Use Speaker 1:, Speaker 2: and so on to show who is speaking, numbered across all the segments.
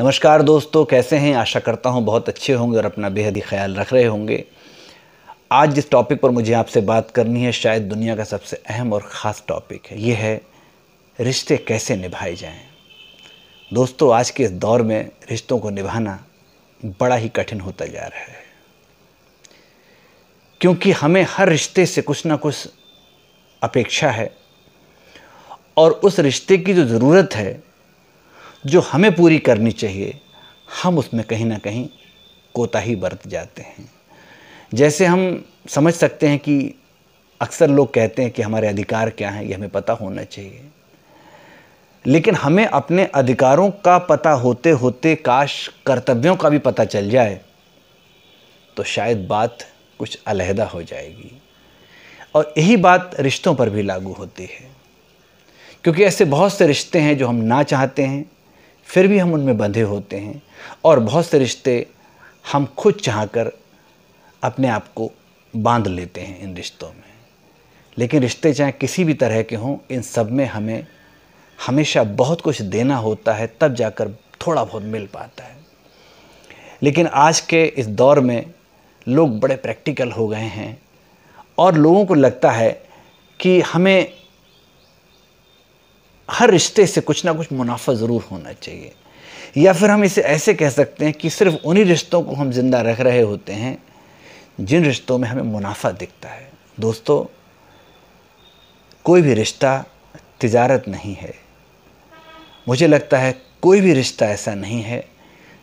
Speaker 1: नमस्कार दोस्तों कैसे हैं आशा करता हूं बहुत अच्छे होंगे और अपना बेहद ही ख्याल रख रहे होंगे आज जिस टॉपिक पर मुझे आपसे बात करनी है शायद दुनिया का सबसे अहम और ख़ास टॉपिक है ये है रिश्ते कैसे निभाए जाएं दोस्तों आज के इस दौर में रिश्तों को निभाना बड़ा ही कठिन होता जा रहा है क्योंकि हमें हर रिश्ते से कुछ ना कुछ अपेक्षा है और उस रिश्ते की जो ज़रूरत है जो हमें पूरी करनी चाहिए हम उसमें कहीं ना कहीं कोताही बरत जाते हैं जैसे हम समझ सकते हैं कि अक्सर लोग कहते हैं कि हमारे अधिकार क्या हैं ये हमें पता होना चाहिए लेकिन हमें अपने अधिकारों का पता होते होते काश कर्तव्यों का भी पता चल जाए तो शायद बात कुछ अलहदा हो जाएगी और यही बात रिश्तों पर भी लागू होती है क्योंकि ऐसे बहुत से रिश्ते हैं जो हम ना चाहते हैं फिर भी हम उनमें बंधे होते हैं और बहुत से रिश्ते हम खुद चाह कर अपने आप को बांध लेते हैं इन रिश्तों में लेकिन रिश्ते चाहे किसी भी तरह के हों इन सब में हमें हमेशा बहुत कुछ देना होता है तब जाकर थोड़ा बहुत मिल पाता है लेकिन आज के इस दौर में लोग बड़े प्रैक्टिकल हो गए हैं और लोगों को लगता है कि हमें हर रिश्ते से कुछ ना कुछ मुनाफा ज़रूर होना चाहिए या फिर हम इसे ऐसे कह सकते हैं कि सिर्फ उन्हीं रिश्तों को हम ज़िंदा रख रहे होते हैं जिन रिश्तों में हमें मुनाफा दिखता है दोस्तों कोई भी रिश्ता तिजारत नहीं है मुझे लगता है कोई भी रिश्ता ऐसा नहीं है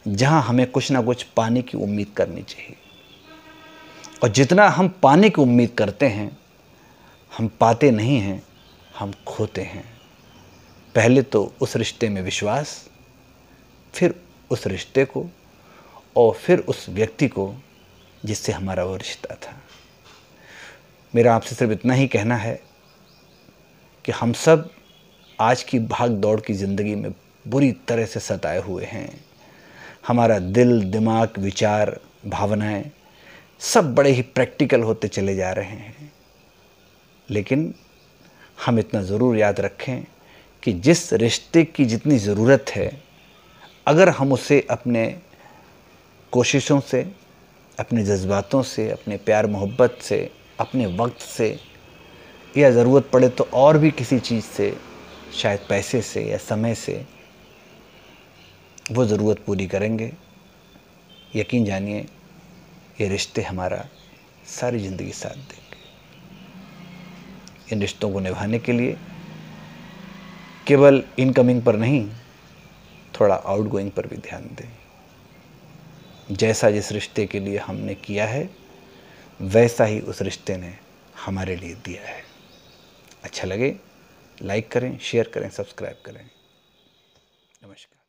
Speaker 1: जहां हमें कुछ ना कुछ पाने की उम्मीद करनी चाहिए और जितना हम पाने की उम्मीद करते हैं हम पाते नहीं हैं हम खोते हैं पहले तो उस रिश्ते में विश्वास फिर उस रिश्ते को और फिर उस व्यक्ति को जिससे हमारा वो रिश्ता था मेरा आपसे सिर्फ इतना ही कहना है कि हम सब आज की भाग दौड़ की ज़िंदगी में बुरी तरह से सताए हुए हैं हमारा दिल दिमाग विचार भावनाएं सब बड़े ही प्रैक्टिकल होते चले जा रहे हैं लेकिन हम इतना ज़रूर याद रखें कि जिस रिश्ते की जितनी ज़रूरत है अगर हम उसे अपने कोशिशों से अपने जज्बातों से अपने प्यार मोहब्बत से अपने वक्त से या ज़रूरत पड़े तो और भी किसी चीज़ से शायद पैसे से या समय से वो ज़रूरत पूरी करेंगे यकीन जानिए ये रिश्ते हमारा सारी ज़िंदगी साथ देंगे इन रिश्तों को निभाने के लिए केवल इनकमिंग पर नहीं थोड़ा आउटगोइंग पर भी ध्यान दें जैसा जिस रिश्ते के लिए हमने किया है वैसा ही उस रिश्ते ने हमारे लिए दिया है अच्छा लगे लाइक करें शेयर करें सब्सक्राइब करें नमस्कार